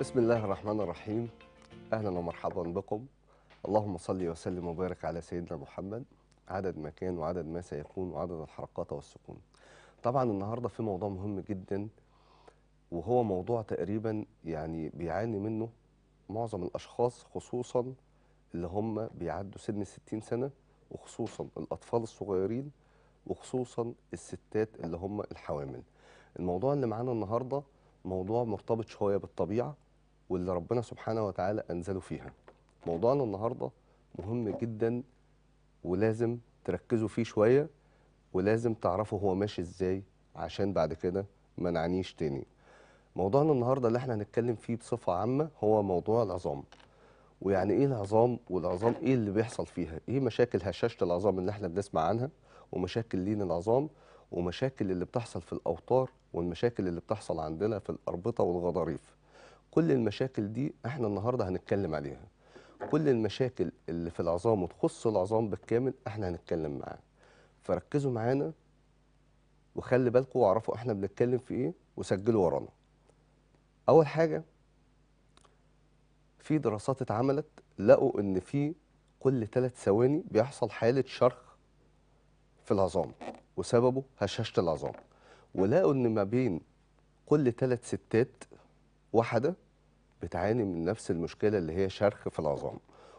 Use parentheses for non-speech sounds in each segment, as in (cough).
بسم الله الرحمن الرحيم أهلا ومرحبا بكم اللهم صل وسلم وبارك على سيدنا محمد عدد ما كان وعدد ما سيكون وعدد الحركات والسكون طبعا النهاردة في موضوع مهم جدا وهو موضوع تقريبا يعني بيعاني منه معظم الأشخاص خصوصا اللي هم بيعدوا سن 60 سنة وخصوصا الأطفال الصغيرين وخصوصا الستات اللي هم الحوامل الموضوع اللي معانا النهارده موضوع مرتبط شوية بالطبيعة واللي ربنا سبحانه وتعالى أنزله فيها موضوعنا النهاردة مهم جدا ولازم تركزوا فيه شوية ولازم تعرفوا هو ماشي إزاي عشان بعد كده ما نعانيش تاني موضوعنا النهاردة اللي احنا هنتكلم فيه بصفة عامة هو موضوع العظام ويعني ايه العظام والعظام ايه اللي بيحصل فيها ايه مشاكل هشاشة العظام اللي احنا بنسمع عنها ومشاكل لين العظام ومشاكل اللي بتحصل في الأوتار والمشاكل اللي بتحصل عندنا في الأربطة والغضاريف كل المشاكل دي احنا النهارده هنتكلم عليها كل المشاكل اللي في العظام وتخص العظام بالكامل احنا هنتكلم معاها فركزوا معانا وخلي بالكم واعرفوا احنا بنتكلم في ايه وسجلوا ورانا اول حاجه في دراسات اتعملت لقوا ان في كل ثلاث ثواني بيحصل حاله شرخ في العظام وسببه هشاشه العظام ولقوا ان ما بين كل ثلاث ستات واحده بتعاني من نفس المشكله اللي هي شرخ في العظام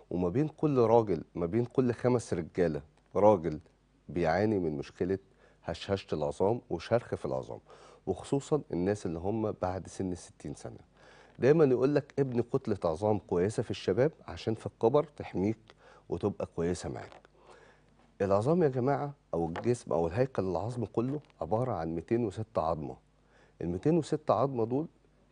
وما بين كل راجل ما بين كل خمس رجاله راجل بيعاني من مشكله هشهشه العظام وشرخ في العظام وخصوصا الناس اللي هم بعد سن 60 سنه دايما يقول لك ابني كتله عظام كويسه في الشباب عشان في الكبر تحميك وتبقى كويسه معاك العظام يا جماعه او الجسم او الهيكل العظم كله عباره عن 206 عظمه ال 206 عظمه دول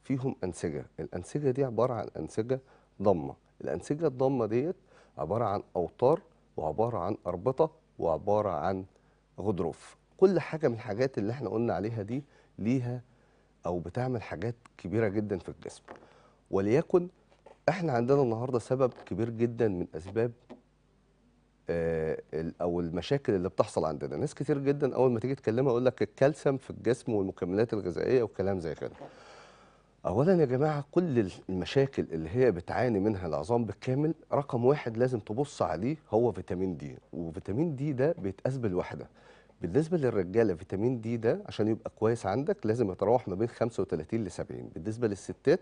فيهم انسجه الانسجه دي عباره عن انسجه ضمه الانسجه الضمه ديت عباره عن اوتار وعباره عن اربطه وعباره عن غضروف كل حاجه من الحاجات اللي احنا قلنا عليها دي ليها او بتعمل حاجات كبيره جدا في الجسم وليكن احنا عندنا النهارده سبب كبير جدا من اسباب آه، او المشاكل اللي بتحصل عندنا ناس كتير جدا اول ما تيجي تكلمها اقول لك الكالسيوم في الجسم والمكملات الغذائيه وكلام زي كده اولا يا جماعه كل المشاكل اللي هي بتعاني منها العظام بالكامل رقم واحد لازم تبص عليه هو فيتامين دي وفيتامين دي ده بيتقاس بالوحده بالنسبه للرجاله فيتامين دي ده عشان يبقى كويس عندك لازم يتراوح ما بين 35 ل 70 بالنسبه للستات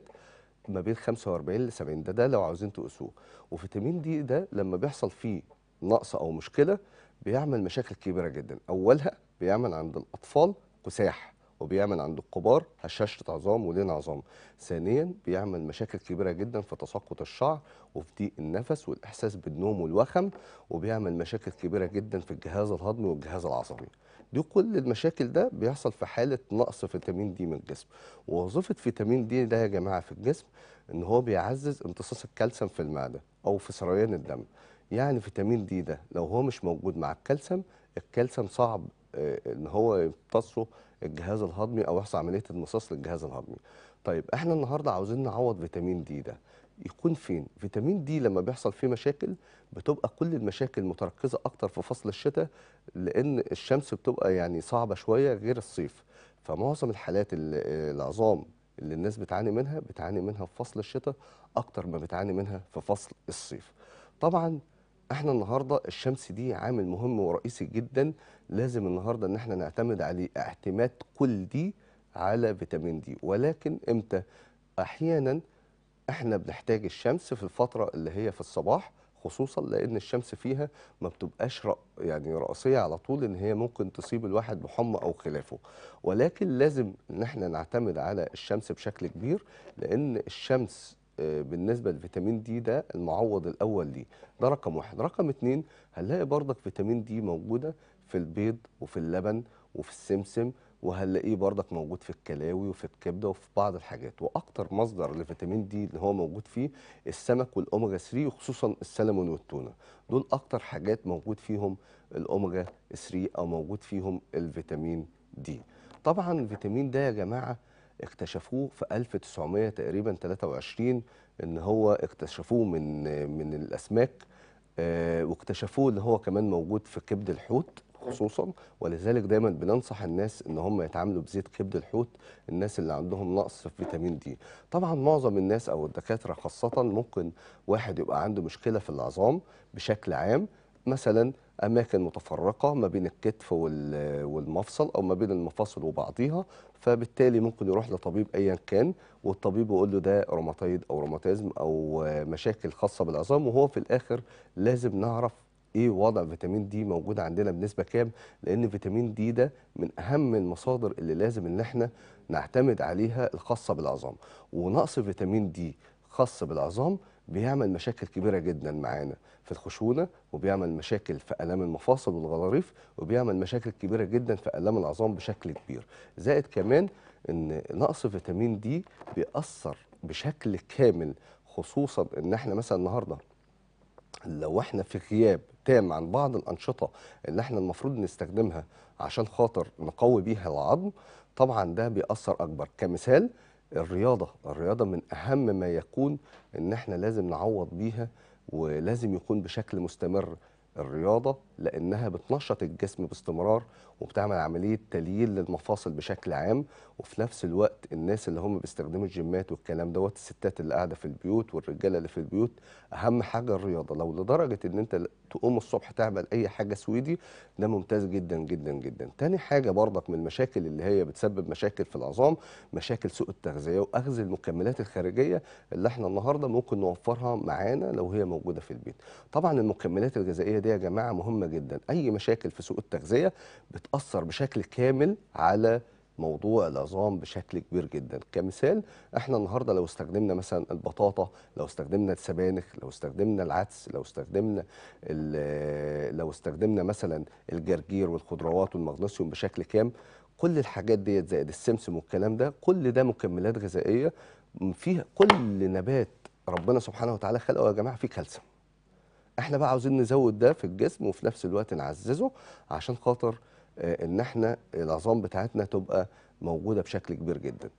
ما بين 45 ل 70 ده ده لو عاوزين تقيسوه وفيتامين دي ده لما بيحصل فيه نقص او مشكله بيعمل مشاكل كبيره جدا اولها بيعمل عند الاطفال كساح وبيعمل عند الكبار هشاشة عظام ولين عظام ثانيا بيعمل مشاكل كبيرة جدا في تساقط الشعر وفي ضيق النفس والإحساس بالنوم والوخم وبيعمل مشاكل كبيرة جدا في الجهاز الهضمي والجهاز العصبي دي كل المشاكل ده بيحصل في حالة نقص فيتامين دي من الجسم ووظيفة فيتامين دي ده يا جماعة في الجسم ان هو بيعزز امتصاص الكالسيوم في المعدة او في سريان الدم يعني فيتامين دي ده لو هو مش موجود مع الكالسيوم الكالسيوم صعب ان هو يمتصه الجهاز الهضمي او يحصل عمليه امتصاص للجهاز الهضمي طيب احنا النهارده عاوزين نعوض فيتامين دي ده يكون فين فيتامين دي لما بيحصل فيه مشاكل بتبقى كل المشاكل متركزه اكتر في فصل الشتاء لان الشمس بتبقى يعني صعبه شويه غير الصيف فمعظم الحالات العظام اللي الناس بتعاني منها بتعاني منها في فصل الشتاء اكتر ما بتعاني منها في فصل الصيف طبعا احنا النهارده الشمس دي عامل مهم ورئيسي جدا لازم النهارده ان احنا نعتمد عليه اعتماد كل دي على فيتامين دي ولكن امتى احيانا احنا بنحتاج الشمس في الفتره اللي هي في الصباح خصوصا لان الشمس فيها ما بتبقاش رأ يعني رئيسيه على طول ان هي ممكن تصيب الواحد بحمى او خلافه ولكن لازم ان احنا نعتمد على الشمس بشكل كبير لان الشمس بالنسبه لفيتامين دي ده المعوض الاول ليه ده رقم واحد رقم اتنين هنلاقي برضك فيتامين دي موجوده في البيض وفي اللبن وفي السمسم وهنلاقيه برضك موجود في الكلاوي وفي الكبده وفي بعض الحاجات واكتر مصدر لفيتامين دي اللي هو موجود فيه السمك والاوميجا 3 وخصوصا السلمون والتونه دول اكتر حاجات موجود فيهم الاوميجا 3 او موجود فيهم الفيتامين دي طبعا الفيتامين ده يا جماعه اكتشفوه في 1900 تقريبا 23 ان هو اكتشفوه من من الاسماك آه، واكتشفوه اللي هو كمان موجود في كبد الحوت خصوصا ولذلك دايما بننصح الناس ان هم يتعاملوا بزيت كبد الحوت الناس اللي عندهم نقص في فيتامين دي طبعا معظم الناس او الدكاتره خاصه ممكن واحد يبقى عنده مشكله في العظام بشكل عام مثلا اماكن متفرقه ما بين الكتف والمفصل او ما بين المفاصل وبعضيها فبالتالي ممكن يروح لطبيب ايا كان والطبيب يقول له ده روماتيد او روماتيزم او مشاكل خاصه بالعظام وهو في الاخر لازم نعرف ايه وضع فيتامين دي موجود عندنا بنسبه كام لان فيتامين دي ده من اهم المصادر اللي لازم ان احنا نعتمد عليها الخاصه بالعظام ونقص فيتامين دي خاص بالعظام بيعمل مشاكل كبيره جدا معانا في الخشونه وبيعمل مشاكل في الام المفاصل والغضاريف وبيعمل مشاكل كبيره جدا في الام العظام بشكل كبير زائد كمان ان نقص فيتامين دي بيأثر بشكل كامل خصوصا ان احنا مثلا النهارده لو احنا في غياب تام عن بعض الانشطه اللي احنا المفروض نستخدمها عشان خاطر نقوي بيها العظم طبعا ده بيأثر اكبر كمثال الرياضة الرياضة من أهم ما يكون إن إحنا لازم نعوض بيها ولازم يكون بشكل مستمر الرياضة لأنها بتنشط الجسم باستمرار وبتعمل عمليه تليل للمفاصل بشكل عام وفي نفس الوقت الناس اللي هم بيستخدموا الجيمات والكلام دوت الستات اللي قاعده في البيوت والرجاله اللي في البيوت اهم حاجه الرياضه لو لدرجه ان انت تقوم الصبح تعمل اي حاجه سويدي ده ممتاز جدا جدا جدا تاني حاجه برضك من المشاكل اللي هي بتسبب مشاكل في العظام مشاكل سوء التغذيه واخذ المكملات الخارجيه اللي احنا النهارده ممكن نوفرها معانا لو هي موجوده في البيت طبعا المكملات الغذائيه دي يا جماعه مهمه جدا اي مشاكل في سوء التغذيه بتأثر بشكل كامل على موضوع العظام بشكل كبير جدا كمثال احنا النهارده لو استخدمنا مثلا البطاطا لو استخدمنا السبانخ لو استخدمنا العدس لو استخدمنا آه، لو استخدمنا مثلا الجرجير والخضروات والمغنيسيوم بشكل كام كل الحاجات ديت زائد السمسم والكلام ده كل ده مكملات غذائيه فيها كل نبات ربنا سبحانه وتعالى خلقه يا جماعه فيه كالسيوم احنا بقى عاوزين نزود ده في الجسم وفي نفس الوقت نعززه عشان خاطر آه، ان احنا العظام بتاعتنا تبقى موجوده بشكل كبير جدا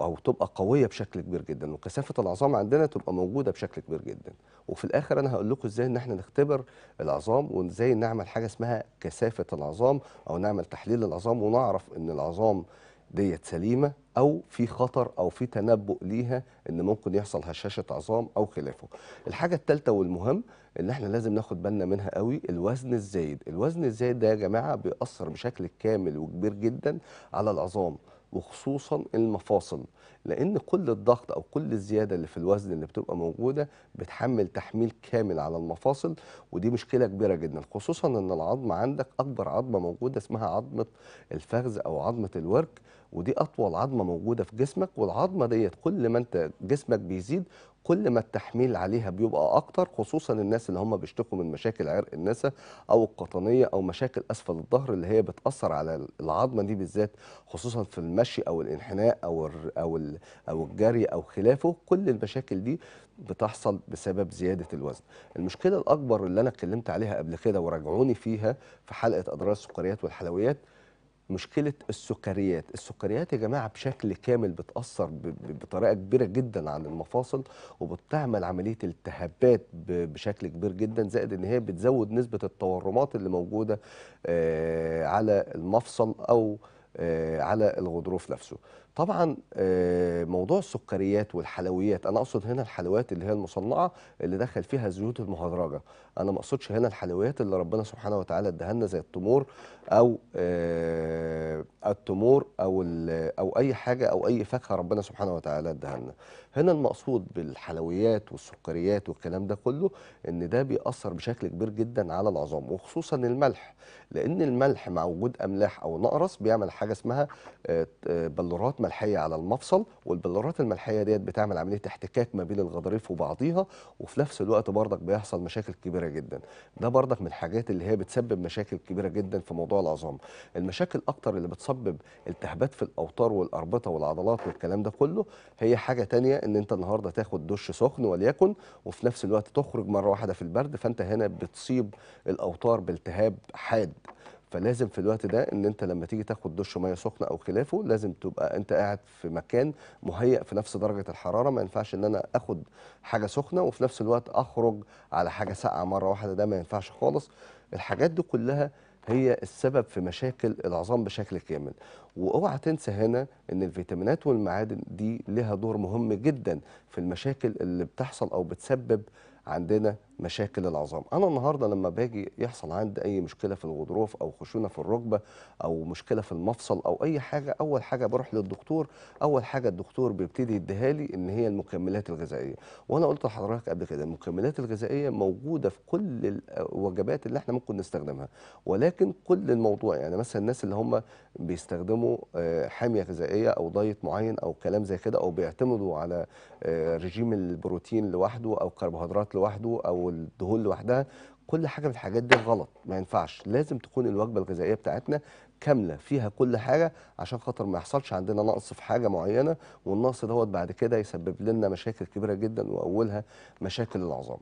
او تبقى قويه بشكل كبير جدا وكثافه العظام عندنا تبقى موجوده بشكل كبير جدا وفي الاخر انا هقول لكم ازاي ان احنا نختبر العظام وازاي نعمل حاجه اسمها كثافه العظام او نعمل تحليل العظام ونعرف ان العظام ديت سليمه او في خطر او في تنبؤ ليها ان ممكن يحصل هشاشه عظام او خلافه الحاجه الثالثه والمهم اللي احنا لازم ناخد بالنا منها قوي الوزن الزايد الوزن الزايد ده يا جماعه بيأثر بشكل كامل وكبير جدا على العظام وخصوصا المفاصل لان كل الضغط او كل الزياده اللي في الوزن اللي بتبقى موجوده بتحمل تحميل كامل على المفاصل ودي مشكله كبيره جدا خصوصا ان العظمه عندك اكبر عظمه موجوده اسمها عظمه الفخذ او عظمه الورك ودي اطول عظمه موجوده في جسمك والعظمه ديت كل ما انت جسمك بيزيد كل ما التحميل عليها بيبقى اكتر خصوصا الناس اللي هم بيشتكوا من مشاكل عرق النسا او القطنيه او مشاكل اسفل الظهر اللي هي بتاثر على العظمه دي بالذات خصوصا في المشي او الانحناء او او او الجري او خلافه كل المشاكل دي بتحصل بسبب زياده الوزن المشكله الاكبر اللي انا اتكلمت عليها قبل كده وراجعوني فيها في حلقه اضرار السكريات والحلويات مشكله السكريات السكريات يا جماعه بشكل كامل بتاثر بطريقه كبيره جدا على المفاصل وبتعمل عمليه التهابات بشكل كبير جدا زائد ان هي بتزود نسبه التورمات اللي موجوده آه، على المفصل او آه، على الغضروف نفسه طبعا آه، موضوع السكريات والحلويات انا اقصد هنا الحلويات اللي هي المصنعه اللي دخل فيها الزيوت المهدرجه انا ما اقصدش هنا الحلويات اللي ربنا سبحانه وتعالى اداها لنا زي التمور او آه، التمور او او اي حاجه او اي فاكهه ربنا سبحانه وتعالى اداها لنا هنا المقصود بالحلويات والسكريات والكلام ده كله ان ده بيأثر بشكل كبير جدا على العظام وخصوصا الملح لان الملح مع وجود املاح او نقرس بيعمل حاجه اسمها آه، بلورات ملحيه على المفصل والبلورات الملحيه ديت بتعمل عمليه احتكاك ما بين الغضاريف وبعضيها وفي نفس الوقت برضك بيحصل مشاكل كبيره جدا ده برضك من الحاجات اللي هي بتسبب مشاكل كبيره جدا في موضوع العظام المشاكل اكتر اللي بتسبب التهابات في الاوتار والاربطه والعضلات والكلام ده كله هي حاجه تانية ان انت النهارده تاخد دش سخن وليكن وفي نفس الوقت تخرج مره واحده في البرد فانت هنا بتصيب الاوتار بالتهاب حاد فلازم في الوقت ده ان انت لما تيجي تاخد دش ميه سخنه او خلافه لازم تبقى انت قاعد في مكان مهيئ في نفس درجه الحراره ما ينفعش ان انا اخد حاجه سخنه وفي نفس الوقت اخرج على حاجه ساقعه مره واحده ده ما ينفعش خالص الحاجات دي كلها هي السبب في مشاكل العظام بشكل كامل واوعى تنسى هنا ان الفيتامينات والمعادن دي لها دور مهم جدا في المشاكل اللي بتحصل او بتسبب عندنا مشاكل العظام انا النهارده لما باجي يحصل عندي اي مشكله في الغضروف او خشونه في الركبه او مشكله في المفصل او اي حاجه اول حاجه بروح للدكتور اول حاجه الدكتور بيبتدي يديها لي ان هي المكملات الغذائيه وانا قلت لحضرتك قبل كده المكملات الغذائيه موجوده في كل الوجبات اللي احنا ممكن نستخدمها ولكن كل الموضوع يعني مثلا الناس اللي هم بيستخدموا آه، حاميه غذائيه او دايت معين او كلام زي كده او بيعتمدوا على آه، رجيم البروتين لوحده او كربوهيدرات لوحده او والدهون لوحدها كل حاجه من الحاجات دي غلط ما ينفعش لازم تكون الوجبه الغذائيه بتاعتنا كامله فيها كل حاجه عشان خاطر ما يحصلش عندنا نقص في حاجه معينه والنقص دوت بعد كده يسبب لنا مشاكل كبيره جدا واولها مشاكل العظام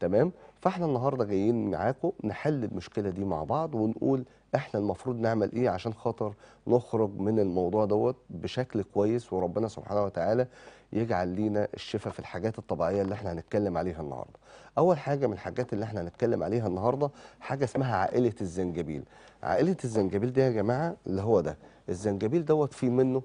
تمام فاحنا النهارده جايين معاكم نحل المشكله دي مع بعض ونقول احنا المفروض نعمل ايه عشان خاطر نخرج من الموضوع دوت بشكل كويس وربنا سبحانه وتعالى يجعل لينا الشفاء في الحاجات الطبيعيه اللي احنا هنتكلم عليها النهارده. اول حاجه من الحاجات اللي احنا هنتكلم عليها النهارده حاجه اسمها عائله الزنجبيل. عائله الزنجبيل دي يا جماعه اللي هو ده الزنجبيل دوت فيه منه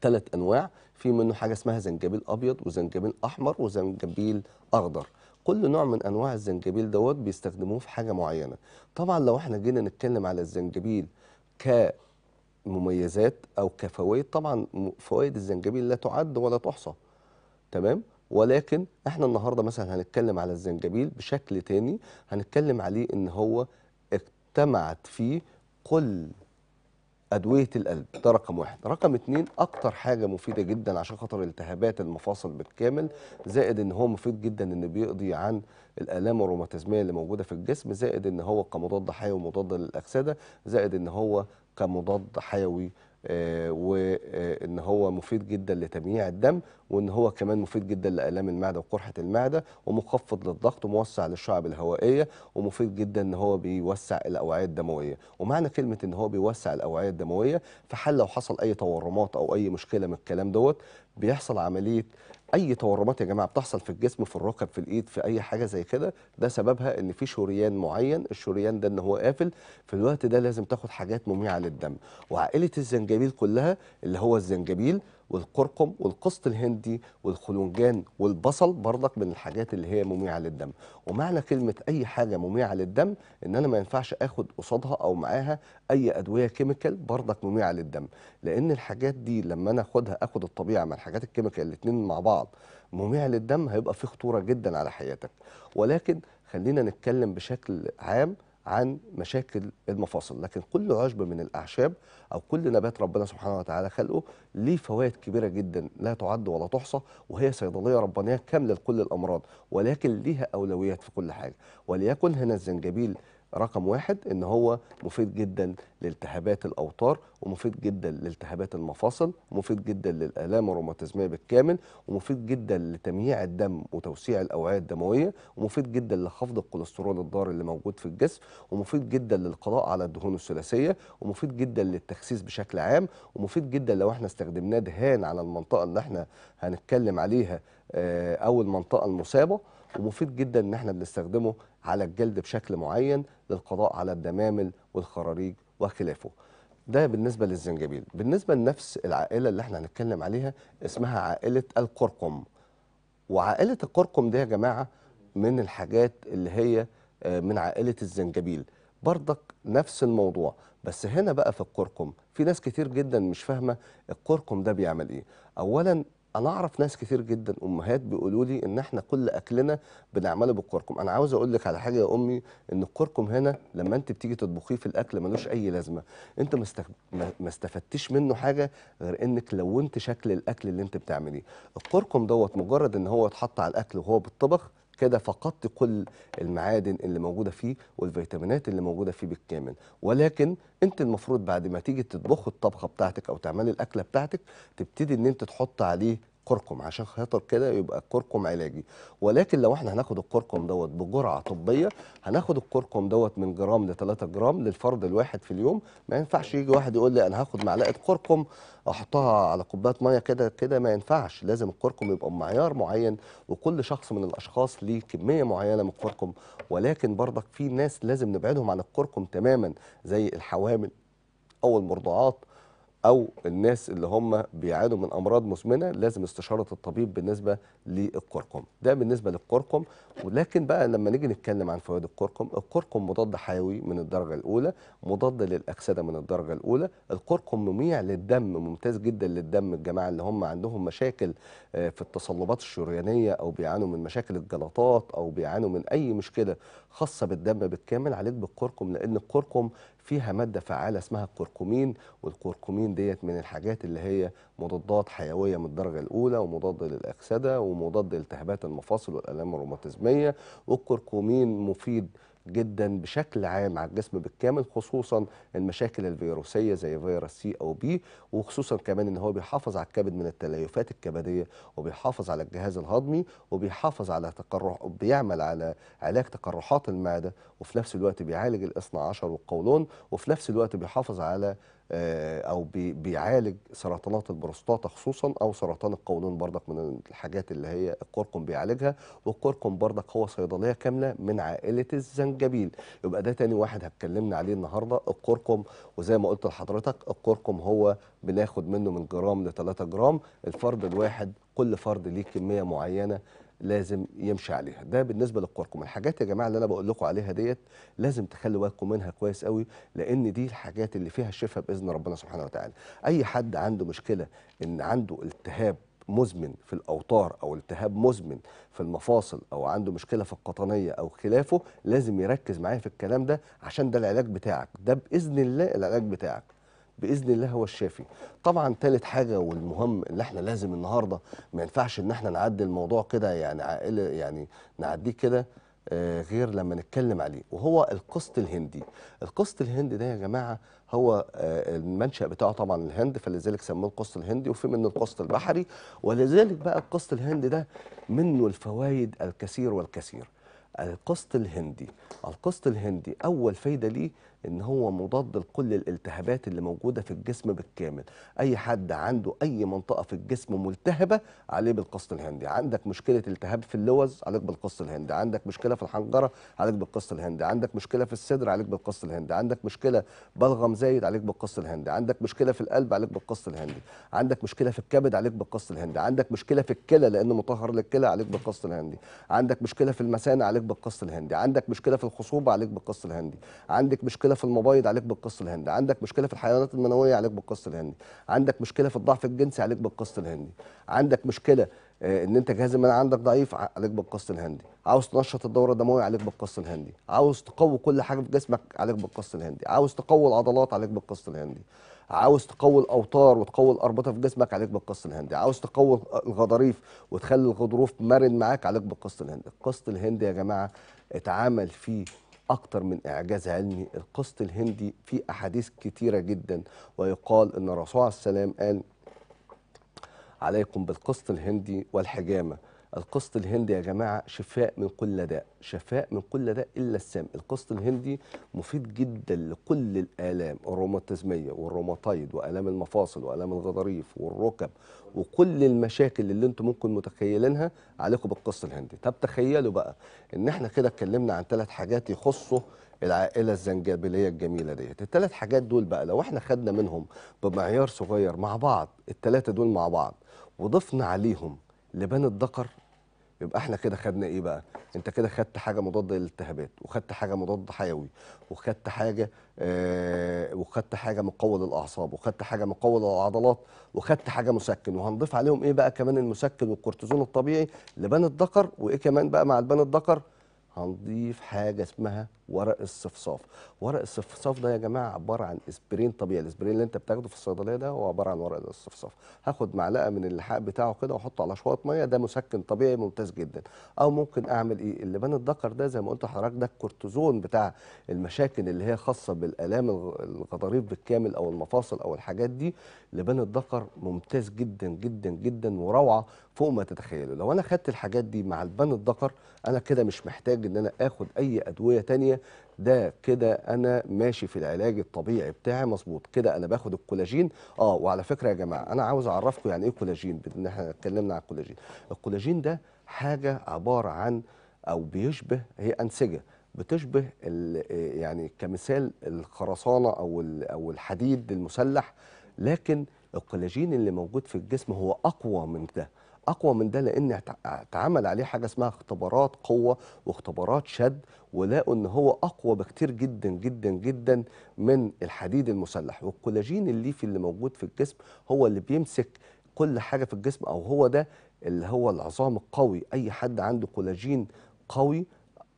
ثلاث انواع في منه حاجه اسمها زنجبيل ابيض وزنجبيل احمر وزنجبيل اخضر. كل نوع من انواع الزنجبيل دوت بيستخدموه في حاجه معينه طبعا لو احنا جينا نتكلم على الزنجبيل ك مميزات او كفوائد طبعا فوائد الزنجبيل لا تعد ولا تحصى تمام ولكن احنا النهارده مثلا هنتكلم على الزنجبيل بشكل تاني هنتكلم عليه ان هو اجتمعت فيه كل ادويه القلب ده رقم واحد رقم اتنين اكتر حاجه مفيده جدا عشان خاطر التهابات المفاصل بالكامل زائد ان هو مفيد جدا ان بيقضي عن الالام الروماتيزميه اللي موجوده في الجسم زائد ان هو كمضاد حيوي ومضاد للاكسده زائد ان هو كمضاد حيوي آه، وان هو مفيد جدا لتمييع الدم وان هو كمان مفيد جدا لالام المعده وقرحه المعده ومخفض للضغط وموسع للشعب الهوائيه ومفيد جدا ان هو بيوسع الاوعيه الدمويه ومعنى كلمه ان هو بيوسع الاوعيه الدمويه في حال لو حصل اي تورمات او اي مشكله من الكلام دوت بيحصل عمليه اي تورمات يا جماعه بتحصل في الجسم في الركب في الايد في اي حاجه زي كده ده سببها ان في شريان معين الشريان ده ان هو قافل في الوقت ده لازم تاخد حاجات مميعه للدم وعائله الزنجبيل كلها اللي هو الزنجبيل والقرقم والقسط الهندي والخلونجان والبصل برضك من الحاجات اللي هي مميعه للدم ومعنى كلمه اي حاجه مميعه للدم ان انا ما ينفعش اخد قصادها او معاها اي ادويه كيميكال برضك مميعه للدم لان الحاجات دي لما انا اخدها اخد الطبيعه مع الحاجات الكيميكال الاثنين مع بعض مميعه للدم هيبقى فيه خطوره جدا على حياتك ولكن خلينا نتكلم بشكل عام عن مشاكل المفاصل لكن كل عشب من الأعشاب أو كل نبات ربنا سبحانه وتعالى خلقه ليه فوائد كبيرة جدا لا تعد ولا تحصى وهي صيدلية ربانية كاملة لكل الأمراض ولكن ليها أولويات في كل حاجة وليكن هنا الزنجبيل رقم واحد ان هو مفيد جدا لالتهابات الاوتار ومفيد جدا لالتهابات المفاصل ومفيد جدا للالام الروماتيزميه بالكامل ومفيد جدا لتمييع الدم وتوسيع الاوعيه الدمويه ومفيد جدا لخفض الكوليسترول الضار اللي موجود في الجسم ومفيد جدا للقضاء على الدهون الثلاثيه ومفيد جدا للتخسيس بشكل عام ومفيد جدا لو احنا استخدمناه دهان على المنطقه اللي احنا هنتكلم عليها آه، او المنطقه المصابه ومفيد جدا ان احنا بنستخدمه على الجلد بشكل معين للقضاء على الدمامل والخراريج وخلافه ده بالنسبه للزنجبيل بالنسبه لنفس العائله اللي احنا هنتكلم عليها اسمها عائله القرقم وعائله القرقم دي يا جماعه من الحاجات اللي هي آه، من عائله الزنجبيل برضك نفس الموضوع بس هنا بقى في القرقم في ناس كتير جدا مش فاهمه القرقم ده بيعمل ايه اولا انا اعرف ناس كتير جدا امهات بيقولوا لي ان احنا كل اكلنا بنعمله بالكركم انا عاوز اقول لك على حاجه يا امي ان الكركم هنا لما انت بتيجي تطبخيه في الاكل ملوش اي لازمه انت ما استفدتيش استفدتش منه حاجه غير انك لونت شكل الاكل اللي انت بتعمليه الكركم دوت مجرد ان هو اتحط على الاكل وهو بالطبخ كده فقدت كل المعادن اللي موجوده فيه والفيتامينات اللي موجوده فيه بالكامل ولكن انت المفروض بعد ما تيجي تطبخ الطبخه بتاعتك او تعملي الاكله بتاعتك تبتدي ان انت تحط عليه كركم عشان خاطر كده يبقى الكركم علاجي ولكن لو احنا هناخد الكركم دوت بجرعه طبيه هناخد الكركم دوت من جرام ل 3 جرام للفرد الواحد في اليوم ما ينفعش يجي واحد يقول لي انا هاخد معلقه كركم احطها على كوبايه ميه كده كده ما ينفعش لازم الكركم يبقى بمعيار معين وكل شخص من الاشخاص ليه كميه معينه من الكركم ولكن برضك في ناس لازم نبعدهم عن الكركم تماما زي الحوامل او المرضعات او الناس اللي هم بيعانوا من امراض مزمنه لازم استشاره الطبيب بالنسبه للقرقم ده بالنسبه للقرقم ولكن بقى لما نيجي نتكلم عن فوائد القرقم القرقم مضاد حيوي من الدرجه الاولى مضاد للاكسده من الدرجه الاولى القرقم مميع للدم ممتاز جدا للدم الجماعه اللي هم عندهم مشاكل آه، في التصلبات الشريانيه او بيعانوا من مشاكل الجلطات او بيعانوا من اي مشكله خاصه بالدم بالكامل عليك بالقرقم لان القرقم فيها ماده فعاله اسمها الكركمين والكركمين ديت من الحاجات اللي هي مضادات حيويه من الدرجه الاولى ومضاد للاكسده ومضاد لالتهابات المفاصل والالام الروماتيزميه والكركمين مفيد جدا بشكل عام على الجسم بالكامل خصوصا المشاكل الفيروسيه زي فيروس سي او بي وخصوصا كمان ان هو بيحافظ على الكبد من التليفات الكبديه وبيحافظ على الجهاز الهضمي وبيحافظ على تقرح بيعمل على علاج تقرحات المعده وفي نفس الوقت بيعالج الاثنى عشر والقولون وفي نفس الوقت بيحافظ على آه، او بيعالج سرطانات البروستاتا خصوصا او سرطان القولون بردك من الحاجات اللي هي الكركم بيعالجها والكركم بردك هو صيدليه كامله من عائله الزنجبيل يبقى ده تاني واحد هتكلمنا عليه النهارده الكركم وزي ما قلت لحضرتك الكركم هو بناخد منه من جرام ل 3 جرام الفرد الواحد كل فرد ليه كميه معينه لازم يمشي عليها ده بالنسبه للكركم الحاجات يا جماعه اللي انا بقول لكم عليها ديت لازم تخلوا بالكم منها كويس قوي لان دي الحاجات اللي فيها الشفاء باذن ربنا سبحانه وتعالى اي حد عنده مشكله ان عنده التهاب مزمن في الاوتار او التهاب مزمن في المفاصل او عنده مشكله في القطنيه او خلافه لازم يركز معايا في الكلام ده عشان ده العلاج بتاعك ده باذن الله العلاج بتاعك باذن الله هو الشافي طبعا ثالث حاجه والمهم اللي احنا لازم النهارده ما ينفعش ان احنا نعدي الموضوع كده يعني عائله يعني نعديه كده آه، غير لما نتكلم عليه وهو القسط الهندي القسط الهندي ده يا جماعه هو آه، المنشأ بتاعه طبعا الهند فلذلك سموه القسط الهندي وفي منه القسط البحري ولذلك بقى القسط الهندي ده منه الفوائد الكثير والكثير القسط الهندي القسط الهندي اول فايده ليه ان هو مضاد لكل الالتهابات اللي موجوده في الجسم بالكامل اي حد عنده اي منطقه في الجسم ملتهبه عليه بالقسط الهندي عندك مشكله التهاب في اللوز عليك بالقسط الهندي عندك مشكله في الحنجره عليك بالقسط الهندي عندك مشكله في الصدر عليك بالقسط الهندي عندك مشكله بلغم زايد عليك بالقسط الهندي عندك مشكله في القلب عليك بالقسط الهندي عندك مشكله في الكبد عليك بالقسط الهندي عندك مشكله في الكلى لانه مطهر للكلى عليك بالقسط الهندي عندك مشكله في المثانه عليك بالقسط الهندي عندك مشكله في الخصوبه عليك بالقسط الهندي عندك مشكله مشكله في المبايض عليك بالقسط الهندي عندك مشكله في الحيوانات المنويه عليك بالقسط الهندي عندك مشكله في الضعف الجنسي عليك بالقسط الهندي عندك مشكله آه، ان انت جهاز المناعه عندك ضعيف عليك بالقسط الهندي عاوز تنشط الدوره الدمويه عليك بالقسط الهندي عاوز تقوي كل حاجه في جسمك عليك بالقسط الهندي عاوز تقوي العضلات عليك بالقسط الهندي عاوز تقوي الاوتار وتقوي الاربطه في جسمك عليك بالقسط الهندي عاوز تقوي الغضاريف وتخلي الغضروف مرن معاك عليك بالقسط الهندي القسط الهندي يا جماعه اتعامل فيه أكتر من إعجاز علمي القسط الهندي في أحاديث كتيرة جدا ويقال أن الرسول عليه السلام قال عليكم بالقسط الهندي والحجامة القسط الهندي يا جماعه شفاء من كل داء شفاء من كل داء الا السام القسط الهندي مفيد جدا لكل الالام الروماتيزميه والروماتايد والام المفاصل والام الغضاريف والركب وكل المشاكل اللي انتم ممكن متخيلينها عليكم بالقسط الهندي طب تخيلوا بقى ان احنا كده اتكلمنا عن ثلاث حاجات يخصوا العائله الزنجبيليه الجميله ديت الثلاث حاجات دول بقى لو احنا خدنا منهم بمعيار صغير مع بعض الثلاثه دول مع بعض وضفنا عليهم لبان الذكر يبقى احنا كده خدنا ايه بقى انت كده خدت حاجه مضاده للالتهابات وخدت حاجه مضاد حيوي وخدت حاجه آه وخدت حاجه مقوي للاعصاب وخدت حاجه مقوي للعضلات وخدت حاجه مسكن وهنضيف عليهم ايه بقى كمان المسكن والكورتيزون الطبيعي لبان الذكر وايه كمان بقى مع لبان الذكر هنضيف حاجه اسمها ورق الصفصاف ورق الصفصاف ده يا جماعه عباره عن اسبرين طبيعي الاسبرين اللي انت بتاخده في الصيدليه ده هو عباره عن ورق الصفصاف هاخد معلقه من اللحاق بتاعه كده واحطه على شويه ميه ده مسكن طبيعي ممتاز جدا او ممكن اعمل ايه اللبان الذكر ده زي ما قلت لحضرتك ده الكورتيزون بتاع المشاكل اللي هي خاصه بالالام الغضاريف بالكامل او المفاصل او الحاجات دي لبان الذكر ممتاز جدا جدا جدا وروعه فوق ما تتخيلوا لو انا خدت الحاجات دي مع البن الذكر انا كده مش محتاج ان انا اخد اي ادويه تانية ده كده انا ماشي في العلاج الطبيعي بتاعي مظبوط كده انا باخد الكولاجين اه وعلى فكره يا جماعه انا عاوز اعرفكم يعني ايه كولاجين ان احنا اتكلمنا عن الكولاجين الكولاجين ده حاجه عباره عن او بيشبه هي انسجه بتشبه يعني كمثال الخرسانه او او الحديد المسلح لكن الكولاجين اللي موجود في الجسم هو اقوى من ده اقوى من ده لان اتعمل عليه حاجه اسمها اختبارات قوه واختبارات شد ولقوا ان هو اقوى بكتير جدا جدا جدا من الحديد المسلح والكولاجين الليفي اللي موجود في الجسم هو اللي بيمسك كل حاجه في الجسم او هو ده اللي هو العظام القوي اي حد عنده كولاجين قوي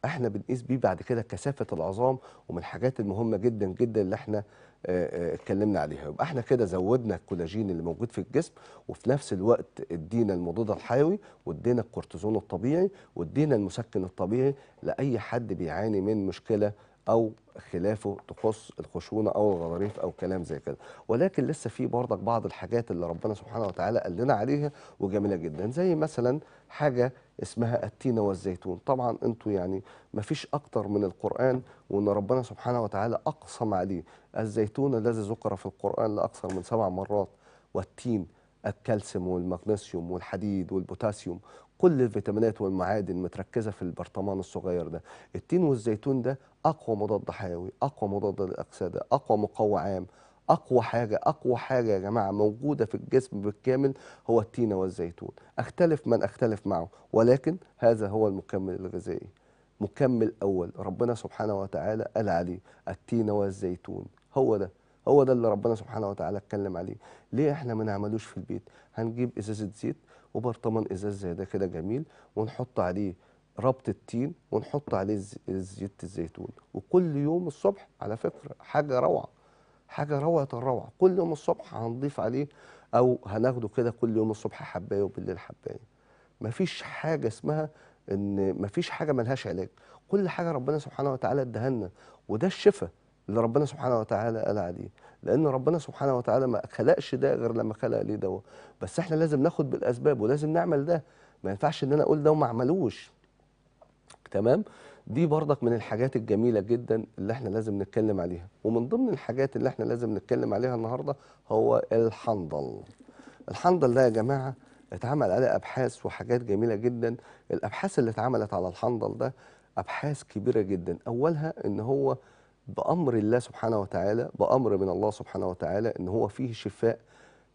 احنا بنقيس بيه بعد كده كثافه العظام ومن الحاجات المهمه جدا جدا اللي احنا آه، آه، اتكلمنا عليها يبقى احنا كده زودنا الكولاجين اللي موجود في الجسم وفي نفس الوقت ادينا المضاد الحيوي وادينا الكورتيزون الطبيعي وادينا المسكن الطبيعي لاي حد بيعاني من مشكله او خلافه تخص الخشونه او الغضاريف او كلام زي كده ولكن لسه في برضك بعض الحاجات اللي ربنا سبحانه وتعالى قال لنا عليها وجميله جدا زي مثلا حاجه اسمها التينه والزيتون طبعا انتوا يعني ما فيش اكتر من القران وان ربنا سبحانه وتعالى اقسم عليه الزيتون الذي ذكر في القرآن لأكثر من سبع مرات والتين الكالسيوم والمغنيسيوم والحديد والبوتاسيوم كل الفيتامينات والمعادن متركزة في البرطمان الصغير ده التين والزيتون ده أقوى مضاد حيوي أقوى مضاد للأكسدة أقوى مقوى عام أقوى حاجة أقوى حاجة يا جماعة موجودة في الجسم بالكامل هو التين والزيتون أختلف من أختلف معه ولكن هذا هو المكمل الغذائي مكمل أول ربنا سبحانه وتعالى قال عليه التين والزيتون هو ده هو ده اللي ربنا سبحانه وتعالى اتكلم عليه ليه احنا ما نعملوش في البيت هنجيب ازازه زيت وبرطمان ازاز زي ده كده جميل ونحط عليه ربط التين ونحط عليه زيت الزيتون وكل يوم الصبح على فكره حاجه روعه حاجه روعه الروعه كل يوم الصبح هنضيف عليه او هناخده كده كل يوم الصبح حبايه وبالليل حبايه مفيش حاجه اسمها ان مفيش حاجه ملهاش علاج كل حاجه ربنا سبحانه وتعالى اداها لنا وده الشفاء اللي ربنا سبحانه وتعالى قال عليه لان ربنا سبحانه وتعالى ما خلقش ده غير لما خلق ليه ده بس احنا لازم ناخد بالاسباب ولازم نعمل ده ما ينفعش ان انا اقول ده وما عملوش تمام دي برضك من الحاجات الجميلة جدا اللي احنا لازم نتكلم عليها ومن ضمن الحاجات اللي احنا لازم نتكلم عليها النهاردة هو الحنظل الحنظل ده يا جماعة اتعمل عليه أبحاث وحاجات جميلة جدا الأبحاث اللي اتعملت على الحنظل ده أبحاث كبيرة جدا أولها إن هو بأمر الله سبحانه وتعالى بأمر من الله سبحانه وتعالى إن هو فيه شفاء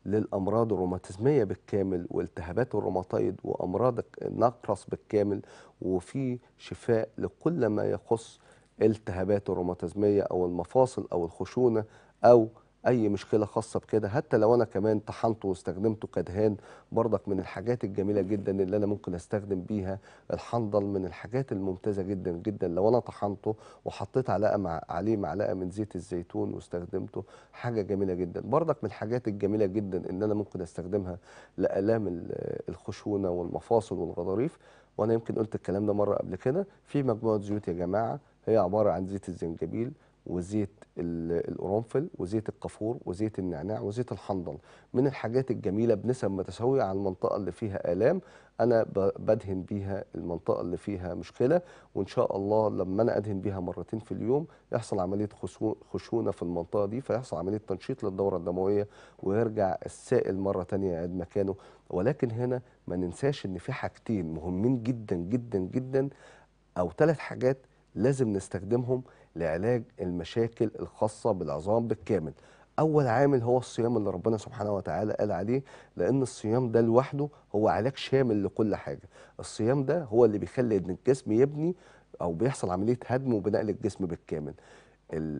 للأمراض الروماتيزمية بالكامل والتهابات الروماتايد وأمراض النقرس بالكامل وفي شفاء لكل ما يخص التهابات الروماتيزمية أو المفاصل أو الخشونة أو اي مشكله خاصه بكده حتى لو انا كمان طحنته واستخدمته كدهان بردك من الحاجات الجميله جدا اللي انا ممكن استخدم بيها الحنظل من الحاجات الممتازه جدا جدا لو انا طحنته وحطيت علقه مع عليه معلقه من زيت الزيتون واستخدمته حاجه جميله جدا بردك من الحاجات الجميله جدا ان انا ممكن استخدمها لالام الخشونه والمفاصل والغضاريف وانا يمكن قلت الكلام ده مره قبل كده في مجموعه زيوت يا جماعه هي عباره عن زيت الزنجبيل وزيت القرنفل وزيت القافور وزيت النعناع وزيت الحنظل من الحاجات الجميله بنسب متساويه على المنطقه اللي فيها الام انا بدهن بيها المنطقه اللي فيها مشكله وان شاء الله لما انا ادهن بيها مرتين في اليوم يحصل عمليه خشونه في المنطقه دي فيحصل عمليه تنشيط للدوره الدمويه ويرجع السائل مره ثانيه يعيد مكانه ولكن هنا ما ننساش ان في حاجتين مهمين جدا جدا جدا او ثلاث حاجات لازم نستخدمهم لعلاج المشاكل الخاصة بالعظام بالكامل أول عامل هو الصيام اللي ربنا سبحانه وتعالى قال عليه لأن الصيام ده لوحده هو علاج شامل لكل حاجة الصيام ده هو اللي بيخلي إن الجسم يبني أو بيحصل عملية هدم وبناء للجسم بالكامل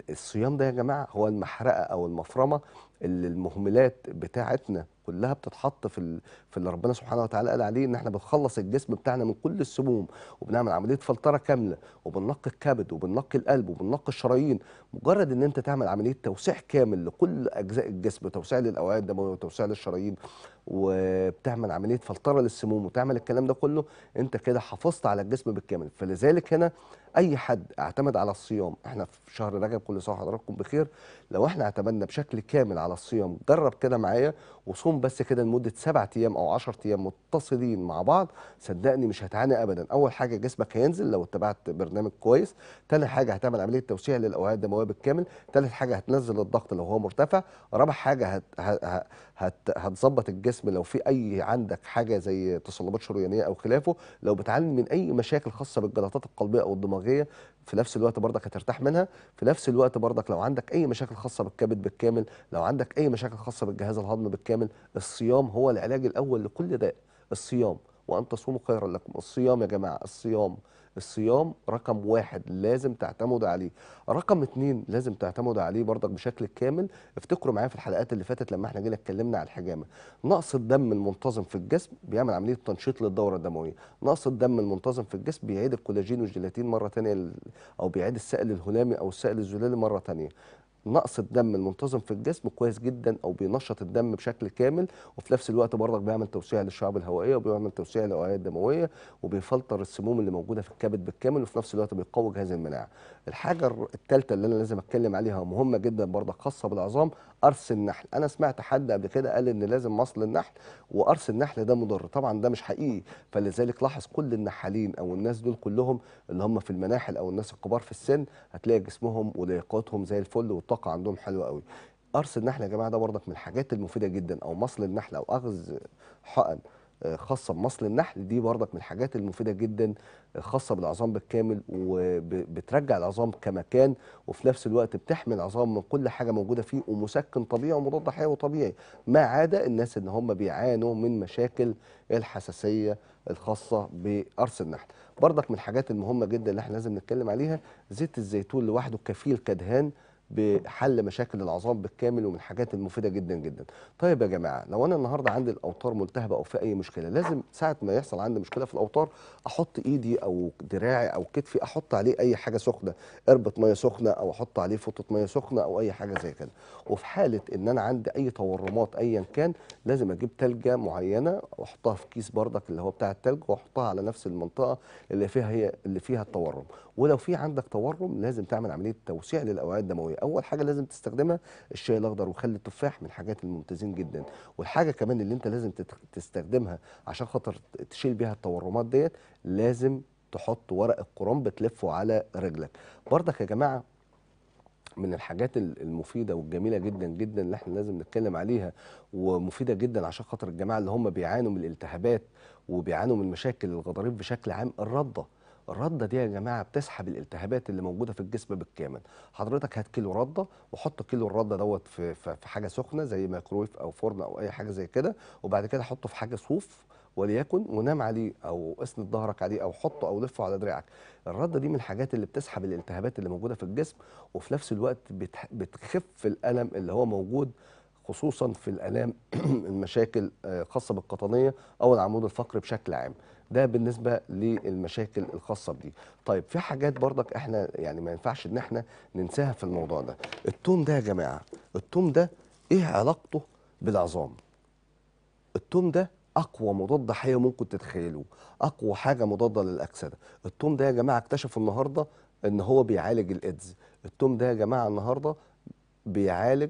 الصيام ده يا جماعة هو المحرقة أو المفرمة اللي المهملات بتاعتنا كلها بتتحط في ال... في اللي ربنا سبحانه وتعالى قال عليه ان احنا بنخلص الجسم بتاعنا من كل السموم وبنعمل عمليه فلتره كامله وبننقي الكبد وبننقي القلب وبننقي الشرايين مجرد ان انت تعمل عمليه توسيع كامل لكل اجزاء الجسم توسيع للاوعيه الدمويه وتوسيع للشرايين وبتعمل عمليه فلتره للسموم وتعمل الكلام ده كله انت كده حافظت على الجسم بالكامل فلذلك هنا اي حد اعتمد على الصيام احنا في شهر رجب كل سنه وحضراتكم بخير لو احنا اعتمدنا بشكل كامل على الصيام جرب كده معايا وصوم بس كده لمده سبعة ايام او 10 ايام متصلين مع بعض صدقني مش هتعاني ابدا اول حاجه جسمك هينزل لو اتبعت برنامج كويس ثاني حاجه هتعمل عمليه توسيع للاوعيه الدمويه بالكامل ثالث حاجه هتنزل الضغط لو هو مرتفع رابع حاجه هت... ه... ه... هت... هتظبط الجسم لو في اي عندك حاجه زي تصلبات شريانيه او خلافه لو بتعاني من اي مشاكل خاصه بالجلطات القلبيه او الدماغيه في نفس الوقت برضك هترتاح منها في نفس الوقت برضك لو عندك اي مشاكل خاصه بالكبد بالكامل لو عندك اي مشاكل خاصه بالجهاز الهضمي بالكامل الصيام هو العلاج الاول لكل داء الصيام وان تصوموا خيرا لكم الصيام يا جماعه الصيام الصيام رقم واحد لازم تعتمد عليه رقم اتنين لازم تعتمد عليه برضك بشكل كامل افتكروا معايا في الحلقات اللي فاتت لما احنا جينا اتكلمنا على الحجامه نقص الدم المنتظم في الجسم بيعمل عمليه تنشيط للدوره الدمويه نقص الدم المنتظم في الجسم بيعيد الكولاجين والجيلاتين مره ثانيه او بيعيد السائل الهلامي او السائل الزلالي مره ثانيه نقص الدم المنتظم في الجسم كويس جدا او بينشط الدم بشكل كامل وفي نفس الوقت برضك بيعمل توسيع للشعب الهوائيه وبيعمل توسيع للاوعيه الدمويه وبيفلتر السموم اللي موجوده في الكبد بالكامل وفي نفس الوقت بيقوي جهاز المناعه الحاجه الثالثه اللي انا لازم اتكلم عليها ومهمه جدا برضه خاصه بالعظام قرص النحل انا سمعت حد قبل كده قال ان لازم مصل النحل وقرص النحل ده مضر طبعا ده مش حقيقي فلذلك لاحظ كل النحالين او الناس دول كلهم اللي هم في المناحل او الناس الكبار في السن هتلاقي جسمهم ولياقتهم زي الفل والطاقه عندهم حلوه قوي قرص النحل يا جماعه ده برضك من الحاجات المفيده جدا او مصل النحل او اخذ حقن خاصه بمصل النحل دي بردك من الحاجات المفيده جدا خاصه بالعظام بالكامل وبترجع العظام كمكان وفي نفس الوقت بتحمي العظام من كل حاجه موجوده فيه ومسكن طبيعي ومضاد حيوي طبيعي ما عدا الناس ان هم بيعانوا من مشاكل الحساسيه الخاصه بقرص النحل بردك من الحاجات المهمه جدا اللي احنا لازم نتكلم عليها زيت الزيتون لوحده كفيل كدهان بحل مشاكل العظام بالكامل ومن الحاجات المفيده جدا جدا. طيب يا جماعه لو انا النهارده عندي الاوتار ملتهبه او في اي مشكله لازم ساعه ما يحصل عندي مشكله في الاوتار احط ايدي او دراعي او كتفي احط عليه اي حاجه سخنه اربط ميه سخنه او احط عليه فوطه ميه سخنه او اي حاجه زي كده. وفي حاله ان انا عندي اي تورمات ايا كان لازم اجيب تلجه معينه واحطها في كيس بردك اللي هو بتاع التلج واحطها على نفس المنطقه اللي فيها هي اللي فيها التورم ولو في عندك تورم لازم تعمل عمليه توسيع للاوعيه الدمويه اول حاجه لازم تستخدمها الشاي الاخضر وخل التفاح من الحاجات الممتازين جدا والحاجه كمان اللي انت لازم تستخدمها عشان خاطر تشيل بيها التورمات ديت لازم تحط ورق القرنب بتلفه على رجلك بردك يا جماعه من الحاجات المفيده والجميله جدا جدا اللي احنا لازم نتكلم عليها ومفيده جدا عشان خاطر الجماعه اللي هم بيعانوا من الالتهابات وبيعانوا من مشاكل الغضاريف بشكل عام الرده الرده دي يا جماعه بتسحب الالتهابات اللي موجوده في الجسم بالكامل حضرتك هات كيلو رده وحط كيلو الرده دوت في في حاجه سخنه زي ميكرويف او فرن او اي حاجه زي كده وبعد كده حطه في حاجه صوف وليكن ونام عليه او اسند ظهرك عليه او حطه او لفه على دراعك الرده دي من الحاجات اللي بتسحب الالتهابات اللي موجوده في الجسم وفي نفس الوقت بتخف الالم اللي هو موجود خصوصا في الالام (clears throat) المشاكل آه، خاصه بالقطنيه او العمود الفقري بشكل عام ده بالنسبه للمشاكل الخاصه بدي طيب في حاجات بردك احنا يعني ما ينفعش ان احنا ننساها في الموضوع ده التوم ده يا جماعه التوم ده ايه علاقته بالعظام التوم ده اقوى مضاد حيوي ممكن تتخيلوه اقوى حاجه مضاده للاكسده التوم ده يا جماعه اكتشفوا النهارده ان هو بيعالج الايدز التوم ده يا جماعه النهارده بيعالج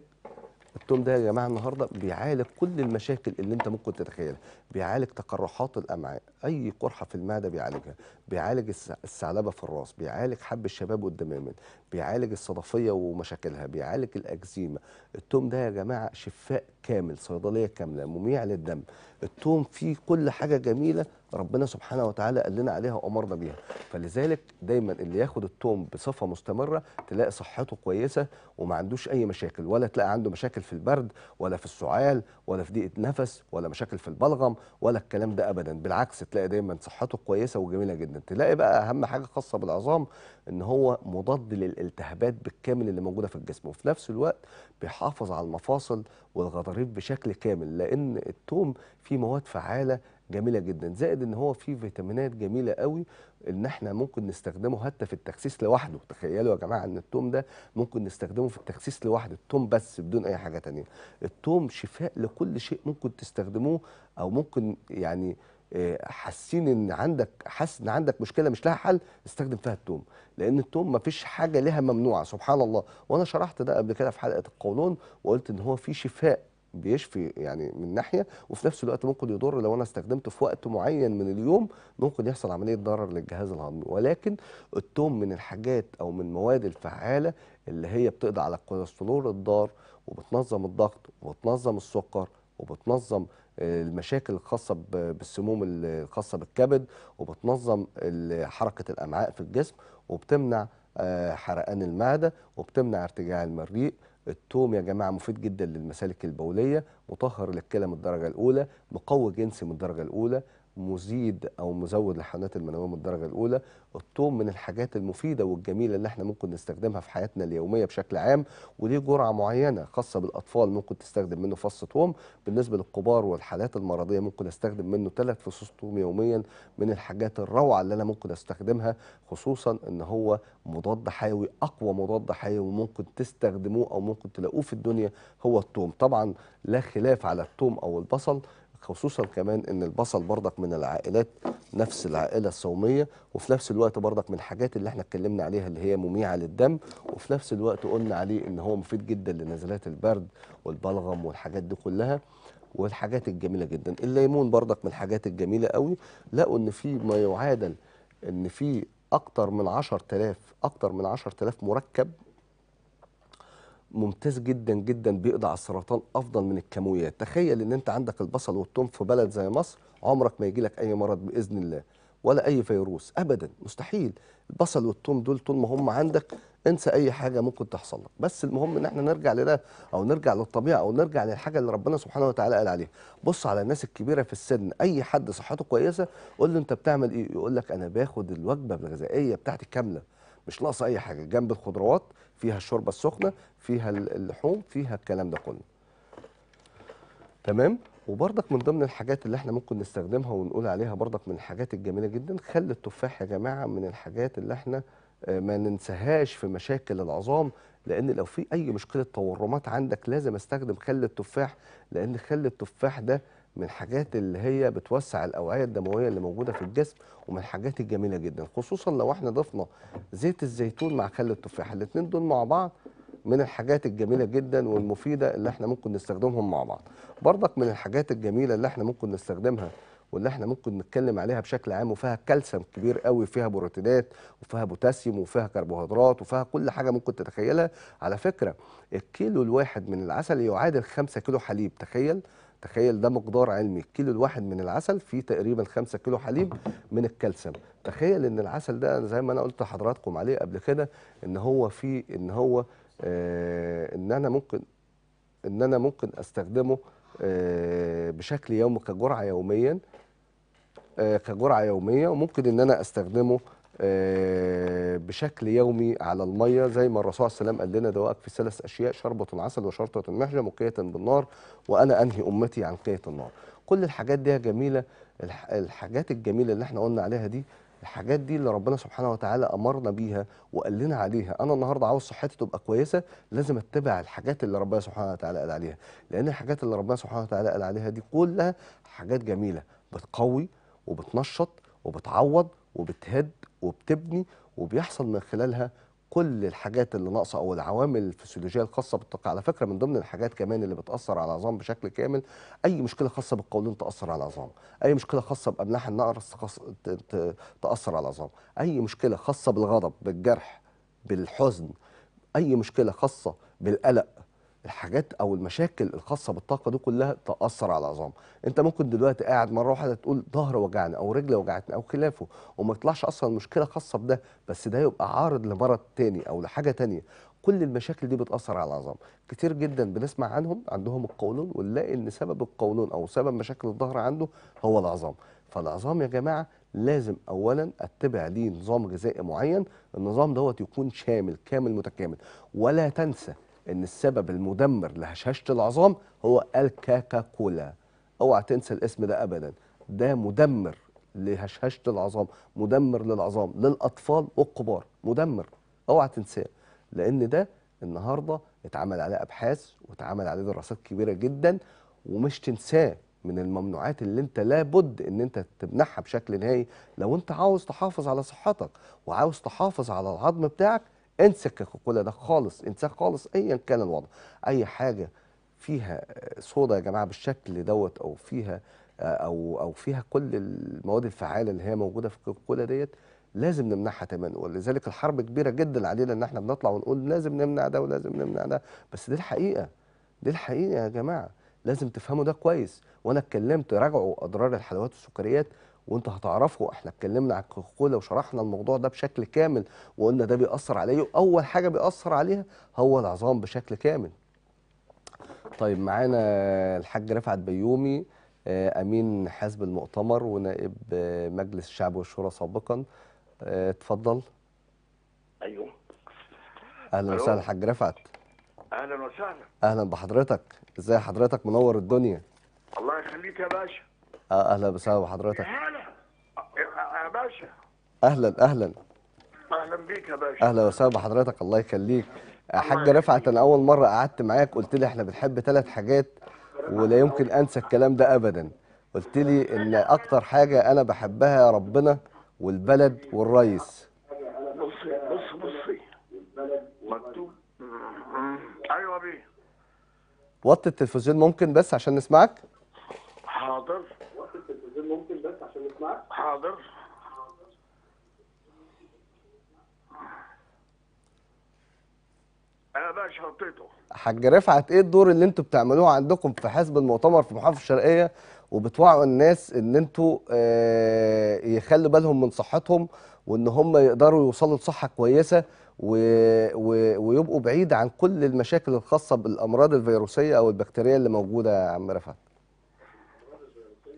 التوم ده يا جماعه النهارده بيعالج كل المشاكل اللي انت ممكن تتخيلها بيعالج تقرحات الامعاء اي قرحه في المعده بيعالجها بيعالج الثعلبه في الراس بيعالج حب الشباب والدمامل بيعالج الصدفيه ومشاكلها بيعالج الاكزيما التوم ده يا جماعه شفاء كامل صيدليه كامله مميع للدم التوم فيه كل حاجه جميله ربنا سبحانه وتعالى قال لنا عليها وامرنا بيها فلذلك دايما اللي ياخد التوم بصفه مستمره تلاقي صحته كويسه وما عندوش اي مشاكل ولا تلاقي عنده مشاكل في البرد ولا في السعال ولا في ضيق نفس ولا مشاكل في البلغم ولا الكلام ده ابدا بالعكس تلاقي دايما صحته كويسه وجميله جدا تلاقي بقى اهم حاجه خاصه بالعظام ان هو مضاد للالتهابات بالكامل اللي موجوده في الجسم وفي نفس الوقت بيحافظ على المفاصل والغضاريف بشكل كامل لان الثوم فيه مواد فعاله جميله جدا زائد ان هو فيه فيتامينات جميله قوي ان احنا ممكن نستخدمه حتى في التخسيس لوحده تخيلوا يا جماعه ان التوم ده ممكن نستخدمه في التخسيس لوحده التوم بس بدون اي حاجه تانية التوم شفاء لكل شيء ممكن تستخدموه او ممكن يعني آه، حاسين ان عندك حاسس ان عندك مشكله مش لها حل استخدم فيها التوم لان التوم ما فيش حاجه لها ممنوعه سبحان الله وانا شرحت ده قبل كده في حلقه القولون وقلت ان هو في شفاء بيشفي يعني من ناحيه وفي نفس الوقت ممكن يضر لو انا استخدمته في وقت معين من اليوم ممكن يحصل عمليه ضرر للجهاز الهضمي ولكن التوم من الحاجات او من المواد الفعاله اللي هي بتقضي على الكوليسترول الضار وبتنظم الضغط وبتنظم السكر وبتنظم المشاكل الخاصه بالسموم الخاصه بالكبد وبتنظم حركه الامعاء في الجسم وبتمنع آه، حرقان المعده وبتمنع ارتجاع المريء التوم يا جماعه مفيد جدا للمسالك البوليه مطهر للكلى من الدرجه الاولى مقوي جنسي من الدرجه الاولى مزيد او مزود للحيوانات المنويه من الدرجه الاولى الثوم من الحاجات المفيده والجميله اللي احنا ممكن نستخدمها في حياتنا اليوميه بشكل عام وليه جرعه معينه خاصه بالاطفال ممكن تستخدم منه فص ثوم بالنسبه للكبار والحالات المرضيه ممكن استخدم منه ثلاث فصوص ثوم يوميا من الحاجات الروعه اللي انا ممكن استخدمها خصوصا ان هو مضاد حيوي اقوى مضاد حيوي ممكن تستخدموه او ممكن تلاقوه في الدنيا هو الثوم طبعا لا خلاف على الثوم او البصل خصوصا كمان ان البصل بردك من العائلات نفس العائله الصوميه وفي نفس الوقت بردك من الحاجات اللي احنا اتكلمنا عليها اللي هي مميعه للدم وفي نفس الوقت قلنا عليه ان هو مفيد جدا لنزلات البرد والبلغم والحاجات دي كلها والحاجات الجميله جدا الليمون بردك من الحاجات الجميله قوي لقوا ان في ما يعادل ان في اكتر من 10000 اكتر من 10000 مركب ممتاز جدا جدا بيقضي على السرطان افضل من الكمويات تخيل ان انت عندك البصل والثوم في بلد زي مصر عمرك ما يجي لك اي مرض باذن الله ولا اي فيروس ابدا مستحيل البصل والثوم دول طول ما هم عندك انسى اي حاجه ممكن تحصل لك بس المهم ان احنا نرجع لده او نرجع للطبيعه او نرجع للحاجه اللي ربنا سبحانه وتعالى قال عليها بص على الناس الكبيره في السن اي حد صحته كويسه قول له انت بتعمل ايه يقول لك انا باخد الوجبه الغذائيه بتاعتي كامله مش ناقصه اي حاجه جنب الخضروات فيها الشوربه السخنه فيها اللحوم فيها الكلام ده كله تمام وبرضك من ضمن الحاجات اللي احنا ممكن نستخدمها ونقول عليها برضك من الحاجات الجميله جدا خل التفاح يا جماعه من الحاجات اللي احنا آه، ما ننساهاش في مشاكل العظام لان لو في اي مشكله تورمات عندك لازم استخدم خل التفاح لان خل التفاح ده من الحاجات اللي هي بتوسع الاوعيه الدمويه اللي موجوده في الجسم ومن الحاجات الجميله جدا خصوصا لو احنا ضفنا زيت الزيتون مع خل التفاح الاثنين دول مع بعض من الحاجات الجميله جدا والمفيده اللي احنا ممكن نستخدمهم مع بعض برضك من الحاجات الجميله اللي احنا ممكن نستخدمها واللي احنا ممكن نتكلم عليها بشكل عام وفيها كالسيوم كبير قوي فيها بروتينات وفيها بوتاسيوم وفيها كربوهيدرات وفيها كل حاجه ممكن تتخيلها على فكره الكيلو الواحد من العسل يعادل 5 كيلو حليب تخيل تخيل ده مقدار علمي الكيلو الواحد من العسل فيه تقريبا 5 كيلو حليب من الكالسيوم تخيل ان العسل ده زي ما انا قلت لحضراتكم عليه قبل كده ان هو فيه ان هو آه ان انا ممكن ان انا ممكن استخدمه آه بشكل يومي كجرعه يوميا آه كجرعه يوميه وممكن ان انا استخدمه آه، بشكل يومي على الميه زي ما الرسول صلى الله عليه وسلم قال لنا دواءك في ثلاث اشياء شربه العسل وشرطه المحجم وقيه بالنار وانا انهي امتي عن قيه النار كل الحاجات دي جميله الحاجات الجميله اللي احنا قلنا عليها دي الحاجات دي اللي ربنا سبحانه وتعالى امرنا بيها وقال لنا عليها انا النهارده عاوز صحتي تبقى كويسه لازم اتبع الحاجات اللي ربنا سبحانه وتعالى قال عليها لان الحاجات اللي ربنا سبحانه وتعالى قال عليها دي كلها حاجات جميله بتقوي وبتنشط وبتعوض وبتهد وبتبني وبيحصل من خلالها كل الحاجات اللي ناقصه او العوامل الفسيولوجيه الخاصه بالطاقه على فكره من ضمن الحاجات كمان اللي بتاثر على العظام بشكل كامل اي مشكله خاصه بالقولون تاثر على العظام اي مشكله خاصه باملاح النقر تاثر على العظام اي مشكله خاصه بالغضب بالجرح بالحزن اي مشكله خاصه بالقلق الحاجات او المشاكل الخاصه بالطاقه دي كلها تاثر على العظام انت ممكن دلوقتي قاعد مره واحده تقول ظهر وجعني او رجل وجعتني او خلافه وما يطلعش اصلا مشكله خاصه بده بس ده يبقى عارض لمرض تاني او لحاجه تانيه كل المشاكل دي بتاثر على العظام كتير جدا بنسمع عنهم عندهم القولون ونلاقي ان سبب القولون او سبب مشاكل الظهر عنده هو العظام فالعظام يا جماعه لازم اولا اتبع ليه نظام غذائي معين النظام دوت يكون شامل كامل متكامل ولا تنسى ان السبب المدمر لهشاشه العظام هو الكاكاكولا اوعى تنسى الاسم ده ابدا ده مدمر لهشاشه العظام مدمر للعظام للاطفال والكبار مدمر اوعى تنساه لان ده النهارده اتعمل عليه ابحاث واتعمل عليه دراسات كبيره جدا ومش تنساه من الممنوعات اللي انت لابد ان انت تمنحها بشكل نهائي لو انت عاوز تحافظ على صحتك وعاوز تحافظ على العظم بتاعك انسى الكوكولا ده خالص انساه خالص ايا كان الوضع اي حاجه فيها صودا يا جماعه بالشكل دوت او فيها آه، او او فيها كل المواد الفعاله اللي هي موجوده في الكوكولا ديت لازم نمنعها تماما ولذلك الحرب كبيره جدا علينا ان احنا بنطلع ونقول لازم نمنع ده ولازم نمنع ده بس دي الحقيقه دي الحقيقه يا جماعه لازم تفهموا ده كويس وانا اتكلمت راجعوا اضرار الحلويات والسكريات وانت هتعرفه احنا اتكلمنا عن الكوكاكولا وشرحنا الموضوع ده بشكل كامل وقلنا ده بيأثر عليه اول حاجه بيأثر عليها هو العظام بشكل كامل طيب معانا الحاج رفعت بيومي آه، امين حزب المؤتمر ونائب آه، مجلس الشعب والشورى سابقا آه، اتفضل ايوه اهلا وسهلا الحاج رفعت اهلا وسهلا اهلا بحضرتك ازي حضرتك منور الدنيا الله يخليك يا باشا آه، اهلا وسهلا بحضرتك آه، يا باشا اهلا اهلا اهلا بيك يا باشا اهلا وسهلا بحضرتك الله يخليك آه، حاج رفعت انا اول مره قعدت معاك قلت لي احنا بنحب ثلاث حاجات ولا يمكن انسى الكلام ده ابدا قلت لي ان اكتر حاجه انا بحبها ربنا والبلد والريس بص بص بصي مكتوب ايوه بيه وطي التلفزيون ممكن بس عشان نسمعك حاضر حاضر انا بقى شرطته حاج رفعت ايه الدور اللي انتوا بتعملوه عندكم في حزب المؤتمر في محافظه الشرقيه وبتوعوا الناس ان انتوا آه يخلوا بالهم من صحتهم وان هم يقدروا يوصلوا لصحه كويسه و... و... ويبقوا بعيد عن كل المشاكل الخاصه بالامراض الفيروسيه او البكتيريه اللي موجوده يا عم رفعت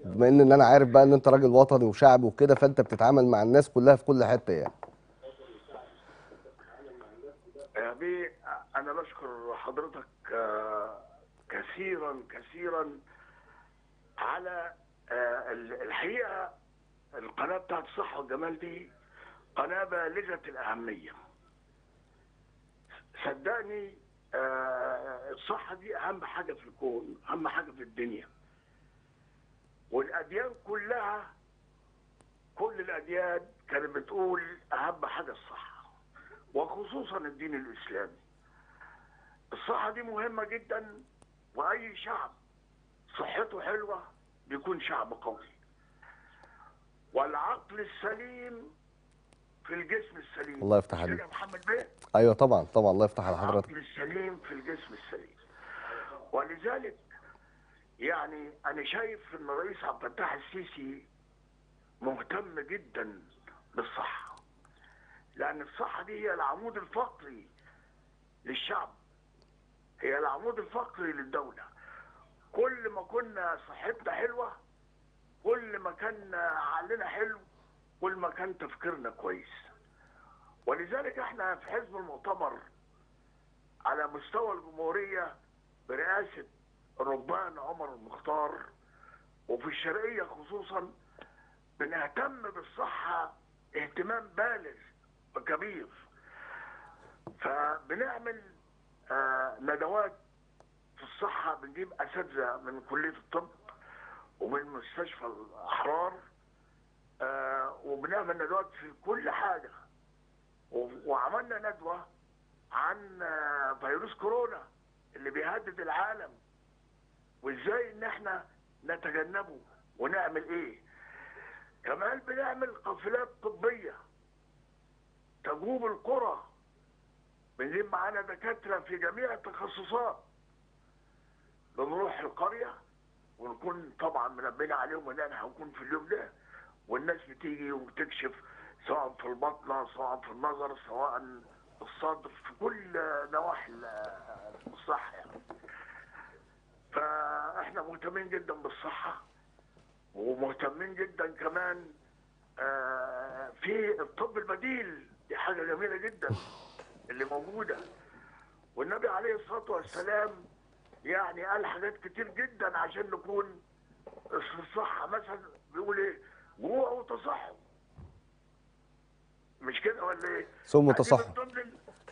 بما ان انا عارف بقى ان انت راجل وطني وشعبي وكده فانت بتتعامل مع الناس كلها في كل حته يعني يا يعني بيه انا بشكر حضرتك آه، كثيرا كثيرا على آه، الحقيقه القناه بتاعت الصحه والجمال دي قناه بالغه الاهميه صدقني آه، الصحه دي اهم حاجه في الكون اهم حاجه في الدنيا والأديان كلها كل الأديان كانت بتقول أهم حاجة الصحة وخصوصا الدين الإسلامي الصحة دي مهمة جدا وأي شعب صحته حلوة بيكون شعب قوي والعقل السليم في الجسم السليم الله يفتح عليك محمد بيه ايوه طبعا طبعا الله يفتح على حضرتك العقل السليم في الجسم السليم ولذلك يعني انا شايف ان الرئيس عبد الفتاح السيسي مهتم جدا بالصحه لان الصحه دي هي العمود الفقري للشعب هي العمود الفقري للدوله كل ما كنا صحتنا حلوه كل ما كان عقلنا حلو كل ما كان تفكيرنا كويس ولذلك احنا في حزب المؤتمر على مستوى الجمهوريه برئاسه ربان عمر المختار وفي الشرقيه خصوصا بنهتم بالصحه اهتمام بالغ وكبير فبنعمل آه، ندوات في الصحه بنجيب اساتذه من كليه الطب ومن مستشفى الاحرار آه، وبنعمل ندوات في كل حاجه وعملنا ندوه عن آه، فيروس كورونا اللي بيهدد العالم وازاي ان احنا نتجنبه ونعمل ايه كمان بنعمل قافلات طبيه تجوب القرى بنجيب معانا دكاتره في جميع التخصصات بنروح القريه ونكون طبعا منبهين عليهم ان احنا هنكون في اليوم ده والناس بتيجي وبتكشف سواء في البطنه سواء في النظر سواء الصدر في كل نواحي الصحه يعني. فاحنا مهتمين جدا بالصحه ومهتمين جدا كمان آه، في الطب البديل دي حاجه جميله جدا اللي موجوده والنبي عليه الصلاه والسلام يعني قال حاجات كتير جدا عشان نكون في الصحه مثلا بيقول ايه جوعوا وتصحوا مش كده ولا ايه؟ ثم تصحوا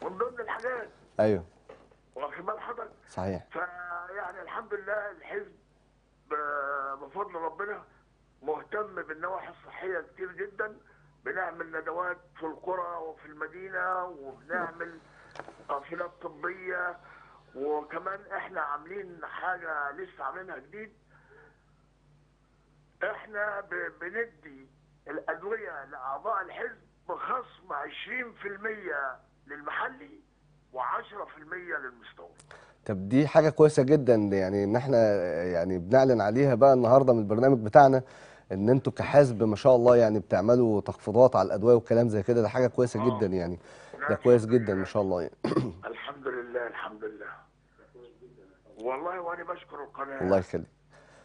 من ضمن الحاجات ايوه واخد بال حضرتك صحيح فيعني الحمد لله الحزب بفضل ربنا مهتم بالنواحي الصحيه كتير جدا بنعمل ندوات في القرى وفي المدينه وبنعمل قافلات طبيه وكمان احنا عاملين حاجه لسه عاملينها جديد احنا بندي الادويه لاعضاء الحزب بخصم 20% للمحلي و10% للمستورد طب دي حاجه كويسه جدا يعني ان احنا يعني بنعلن عليها بقى النهارده من البرنامج بتاعنا ان انتوا كحزب ما شاء الله يعني بتعملوا تخفيضات على الادويه وكلام زي كده ده حاجه كويسه آه. جدا يعني ده كويس جدا ما شاء الله يعني. الحمد لله الحمد لله والله وانا بشكر القناه الله يخليك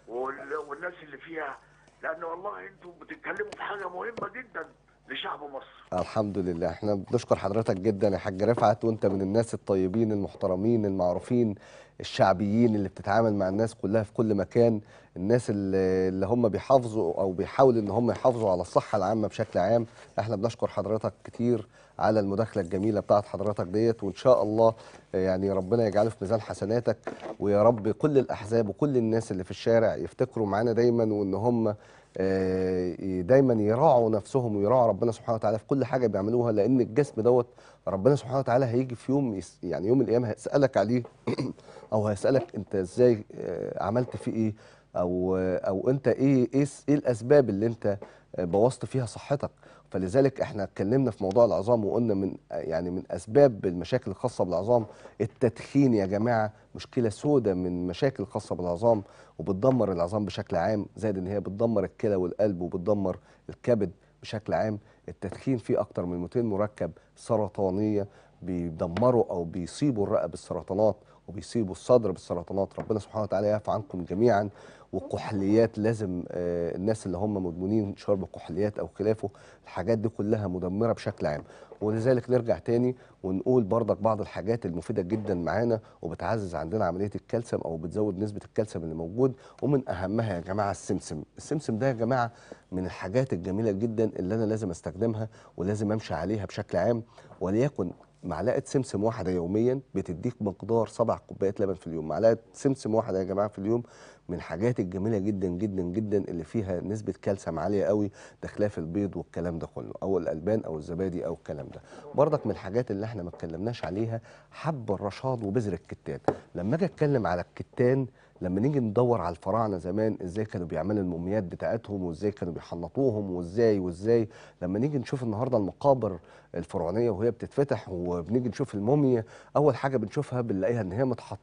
والناس اللي فيها لان والله انتوا بتتكلموا في حاجه مهمه جدا لشعب مصر الحمد لله احنا بنشكر حضرتك جدا يا حاج رفعت وانت من الناس الطيبين المحترمين المعروفين الشعبيين اللي بتتعامل مع الناس كلها في كل مكان الناس اللي هم بيحافظوا او بيحاولوا ان هم يحافظوا على الصحه العامه بشكل عام احنا بنشكر حضرتك كتير على المداخله الجميله بتاعت حضرتك ديت وان شاء الله يعني ربنا يجعله في ميزان حسناتك ويا رب كل الاحزاب وكل الناس اللي في الشارع يفتكروا معانا دايما وان هم آه، دايما يراعوا نفسهم ويراعوا ربنا سبحانه وتعالى في كل حاجه بيعملوها لان الجسم دوت ربنا سبحانه وتعالى هيجي في يوم يعني يوم القيامه هيسالك عليه (clears throat) او هيسالك انت ازاي آه، عملت فيه ايه او او انت ايه ايه, إيه الاسباب اللي انت بوظت فيها صحتك فلذلك احنا اتكلمنا في موضوع العظام وقلنا من يعني من اسباب المشاكل الخاصه بالعظام التدخين يا جماعه مشكله سودة من مشاكل خاصه بالعظام وبتدمر العظام بشكل عام زائد ان هي بتدمر الكلى والقلب وبتدمر الكبد بشكل عام التدخين فيه اكتر من 200 مركب سرطانيه بيدمروا او بيصيبوا الرئه بالسرطانات وبيصيبوا الصدر بالسرطانات ربنا سبحانه وتعالى يعفو عنكم جميعا وكحليات لازم آه، الناس اللي هم مدمنين شرب كحليات او خلافه الحاجات دي كلها مدمره بشكل عام ولذلك نرجع تاني ونقول بردك بعض الحاجات المفيده جدا معانا وبتعزز عندنا عمليه الكالسيوم او بتزود نسبه الكالسيوم اللي موجود ومن اهمها يا جماعه السمسم السمسم ده يا جماعه من الحاجات الجميله جدا اللي انا لازم استخدمها ولازم امشي عليها بشكل عام وليكن معلقه سمسم واحده يوميا بتديك مقدار سبع كوبايات لبن في اليوم معلقه سمسم واحده يا جماعه في اليوم من الحاجات الجميله جدا جدا جدا اللي فيها نسبه كالسيوم عاليه قوي داخلها في البيض والكلام ده كله او الالبان او الزبادي او الكلام ده برضك من الحاجات اللي احنا ما اتكلمناش عليها حب الرشاد وبذر الكتان لما اجي اتكلم على الكتان لما نيجي ندور على الفراعنه زمان ازاي كانوا بيعملوا الموميات بتاعتهم وازاي كانوا بيحنطوهم وازاي وازاي لما نيجي نشوف النهارده المقابر الفرعونيه وهي بتتفتح وبنيجي نشوف الموميا اول حاجه بنشوفها بنلاقيها ان هي متحط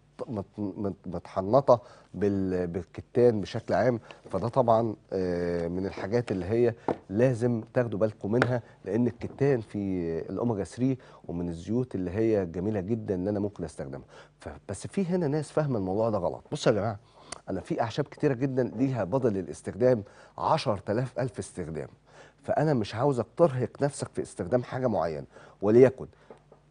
متحنطه بالكتان بشكل عام فده طبعا آه، من الحاجات اللي هي لازم تاخدوا بالكم منها لان الكتان في الاوميجا 3 ومن الزيوت اللي هي جميله جدا ان انا ممكن استخدمها بس في هنا ناس فاهمه الموضوع ده غلط بصوا يا جماعه انا في اعشاب كتيره جدا ليها بدل الاستخدام 10000 الف استخدام فانا مش عاوزك ترهق نفسك في استخدام حاجه معينه وليكن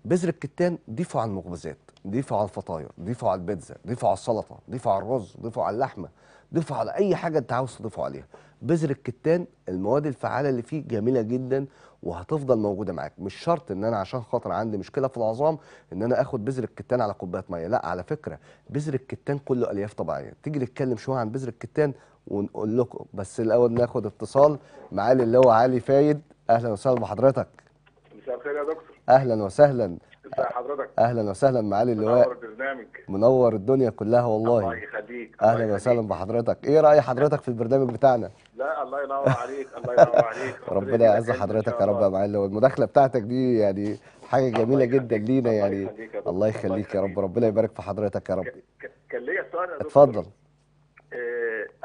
بذر الكتان ضيفه على المخبزات ضيفه على الفطاير ضيفه على البيتزا ضيفه على السلطه ضيفه على الرز ضيفه على اللحمه ضيفه على اي حاجه انت عاوز تضيفه عليها بذر الكتان المواد الفعاله اللي فيه جميله جدا وهتفضل موجوده معاك مش شرط ان انا عشان خاطر عندي مشكله في العظام ان انا اخد بذر الكتان على كوبايه ميه لا على فكره بذر الكتان كله الياف طبيعيه تيجي نتكلم شويه عن بذر الكتان ونقول لكم بس الاول ناخد اتصال معالي اللي هو علي فايد اهلا وسهلا بحضرتك مساء الخير يا دكتور اهلا وسهلا ازي حضرتك اهلا وسهلا معالي اللواء منور البرنامج منور الدنيا كلها والله الله يخليك اهلا وسهلا بحضرتك ايه راي حضرتك في البرنامج بتاعنا لا الله ينور عليك الله ينور عليك ربنا يعز حضرتك يا رب يا معالي اللواء المداخله بتاعتك دي يعني حاجه جميله جدا لينا يعني الله يخليك يا رب ربنا يبارك في حضرتك يا رب كان ليا سؤال يا دكتور اتفضل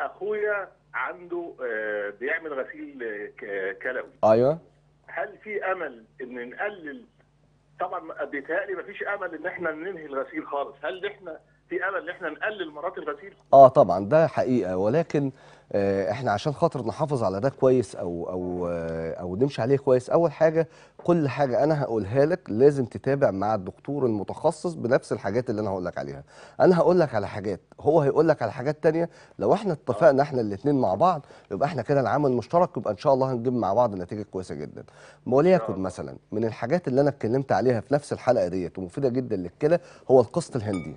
اخويا عنده آه، بيعمل غسيل آه، كلوي ايوه هل في امل ان نقلل طبعا بيتهيألي مفيش امل ان احنا ننهي الغسيل خالص هل احنا في امل ان احنا نقلل مرات الغسيل اه طبعا ده حقيقه ولكن آه، احنا عشان خاطر نحافظ على ده كويس او او آه، او نمشي عليه كويس اول حاجه كل حاجه انا هقولها لك لازم تتابع مع الدكتور المتخصص بنفس الحاجات اللي انا هقول لك عليها انا هقول لك على حاجات هو هيقول لك على حاجات تانية لو احنا اتفقنا آه. احنا الاثنين مع بعض يبقى احنا كده العمل مشترك يبقى ان شاء الله هنجيب مع بعض نتيجه كويسه جدا وليكن مثلا من الحاجات اللي انا اتكلمت عليها في نفس الحلقه ديت ومفيده جدا للكلى هو القسط الهندي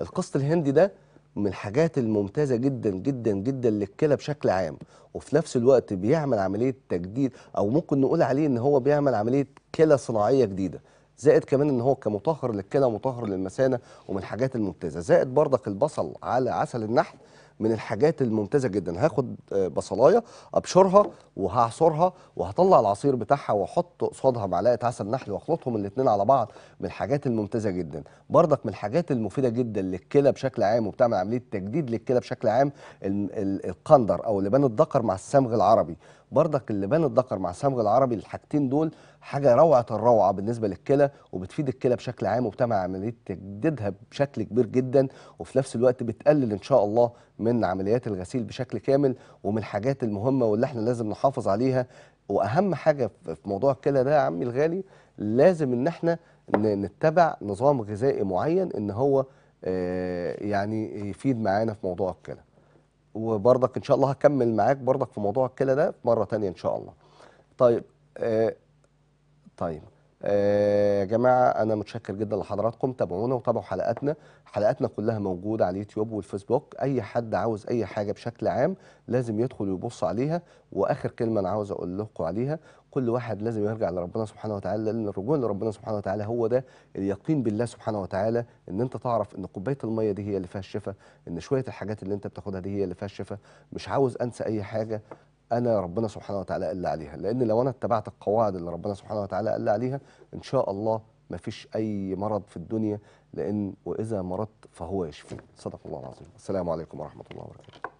القسط الهندي ده من الحاجات الممتازة جدا جدا جدا للكلى بشكل عام وفي نفس الوقت بيعمل عملية تجديد أو ممكن نقول عليه إن هو بيعمل عملية كلى صناعية جديدة زائد كمان ان هو كمطهر للكلى ومطهر للمثانه ومن الحاجات الممتازه زائد بردك البصل على عسل النحل من الحاجات الممتازه جدا هاخد آه، بصلايه ابشرها وهعصرها وهطلع العصير بتاعها واحط قصادها معلقه عسل نحل واخلطهم الاثنين على بعض من الحاجات الممتازه جدا بردك من الحاجات المفيده جدا للكلى بشكل عام وبتعمل عمليه تجديد للكلى بشكل عام القندر او لبان الدكر مع السمغ العربي بردك اللبان الدكر مع الصمغ العربي الحاجتين دول حاجه روعه الروعه بالنسبه للكلى وبتفيد الكلى بشكل عام وبتعمل عمليه تجديدها بشكل كبير جدا وفي نفس الوقت بتقلل ان شاء الله من عمليات الغسيل بشكل كامل ومن الحاجات المهمه واللي احنا لازم نحافظ عليها واهم حاجه في موضوع الكلى ده يا عمي الغالي لازم ان احنا نتبع نظام غذائي معين ان هو آه، يعني يفيد معانا في موضوع الكلى وبرضك ان شاء الله هكمل معاك برضك في موضوع الكلى ده مره ثانيه ان شاء الله طيب آه طيب آه يا جماعه انا متشكر جدا لحضراتكم تابعونا وتابعوا حلقاتنا حلقاتنا كلها موجوده على اليوتيوب والفيسبوك اي حد عاوز اي حاجه بشكل عام لازم يدخل ويبص عليها واخر كلمه انا عاوز اقول لكم عليها كل واحد لازم يرجع لربنا سبحانه وتعالى لان الرجوع لربنا سبحانه وتعالى هو ده اليقين بالله سبحانه وتعالى ان انت تعرف ان كوبايه الميه دي هي اللي فيها الشفاء ان شويه الحاجات اللي انت بتاخدها دي هي اللي فيها الشفاء مش عاوز انسى اي حاجه انا ربنا سبحانه وتعالى قال عليها لان لو انا اتبعت القواعد اللي ربنا سبحانه وتعالى قال عليها ان شاء الله ما فيش اي مرض في الدنيا لان واذا مرضت فهو يشفي صدق الله العظيم السلام عليكم ورحمه الله وبركاته